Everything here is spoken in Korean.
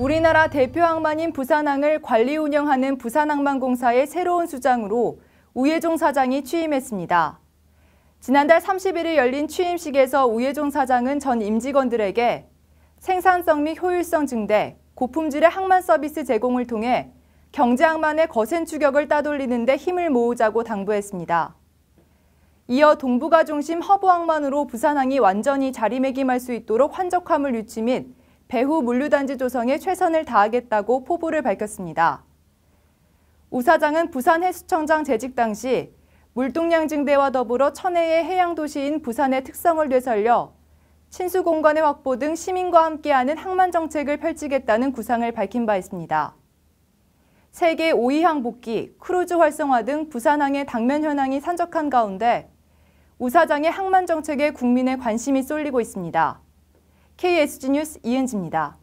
우리나라 대표 항만인 부산항을 관리 운영하는 부산항만공사의 새로운 수장으로 우예종 사장이 취임했습니다. 지난달 3 1일 열린 취임식에서 우예종 사장은 전 임직원들에게 생산성 및 효율성 증대, 고품질의 항만 서비스 제공을 통해 경제항만의 거센 추격을 따돌리는 데 힘을 모으자고 당부했습니다. 이어 동북아 중심 허브항만으로 부산항이 완전히 자리매김할 수 있도록 환적함을 유치 및 배후 물류단지 조성에 최선을 다하겠다고 포부를 밝혔습니다. 우 사장은 부산해수청장 재직 당시 물동량 증대와 더불어 천혜의 해양도시인 부산의 특성을 되살려 친수 공간의 확보 등 시민과 함께하는 항만 정책을 펼치겠다는 구상을 밝힌 바 있습니다. 세계 5위항 복귀, 크루즈 활성화 등 부산항의 당면 현황이 산적한 가운데 우 사장의 항만 정책에 국민의 관심이 쏠리고 있습니다. KSG 뉴스 이은지입니다.